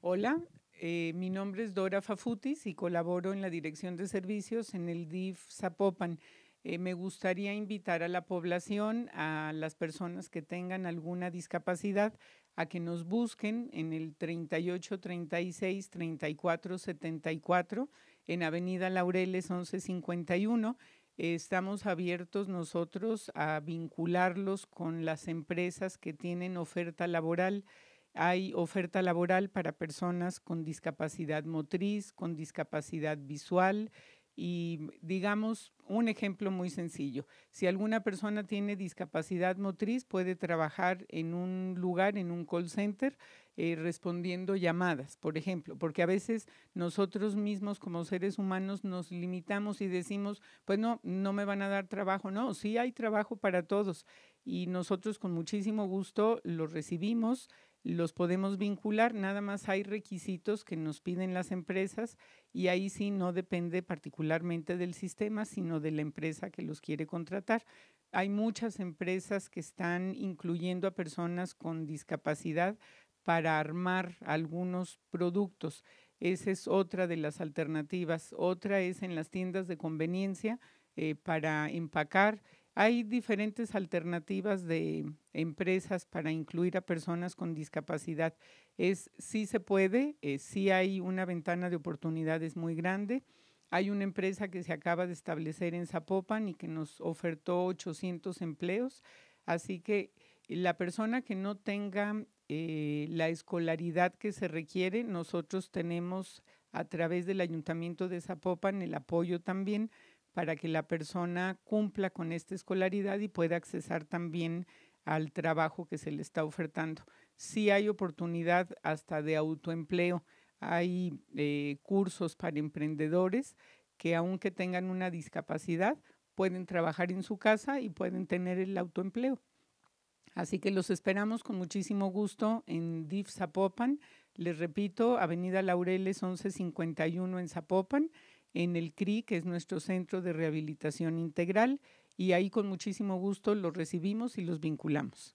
Hola, eh, mi nombre es Dora Fafutis y colaboro en la Dirección de Servicios en el DIF Zapopan. Eh, me gustaría invitar a la población, a las personas que tengan alguna discapacidad, a que nos busquen en el 3836-3474 en Avenida Laureles 1151. estamos abiertos nosotros a vincularlos con las empresas que tienen oferta laboral. Hay oferta laboral para personas con discapacidad motriz, con discapacidad visual y mm, digamos un ejemplo muy sencillo. Si alguna persona tiene discapacidad motriz, puede trabajar en un lugar, en un call center, eh, respondiendo llamadas, por ejemplo, porque a veces nosotros mismos como seres humanos nos limitamos y decimos, pues no, no me van a dar trabajo. No, sí hay trabajo para todos y nosotros con muchísimo gusto lo recibimos los podemos vincular, nada más hay requisitos que nos piden las empresas y ahí sí no depende particularmente del sistema, sino de la empresa que los quiere contratar. Hay muchas empresas que están incluyendo a personas con discapacidad para armar algunos productos. Esa es otra de las alternativas. Otra es en las tiendas de conveniencia eh, para empacar hay diferentes alternativas de empresas para incluir a personas con discapacidad. Es sí se puede, eh, sí hay una ventana de oportunidades muy grande. Hay una empresa que se acaba de establecer en Zapopan y que nos ofertó 800 empleos. Así que la persona que no tenga eh, la escolaridad que se requiere, nosotros tenemos a través del Ayuntamiento de Zapopan el apoyo también para que la persona cumpla con esta escolaridad y pueda accesar también al trabajo que se le está ofertando. Sí hay oportunidad hasta de autoempleo, hay eh, cursos para emprendedores que aunque tengan una discapacidad, pueden trabajar en su casa y pueden tener el autoempleo. Así que los esperamos con muchísimo gusto en DIF Zapopan. Les repito, Avenida Laureles 1151 en Zapopan en el CRI, que es nuestro Centro de Rehabilitación Integral, y ahí con muchísimo gusto los recibimos y los vinculamos.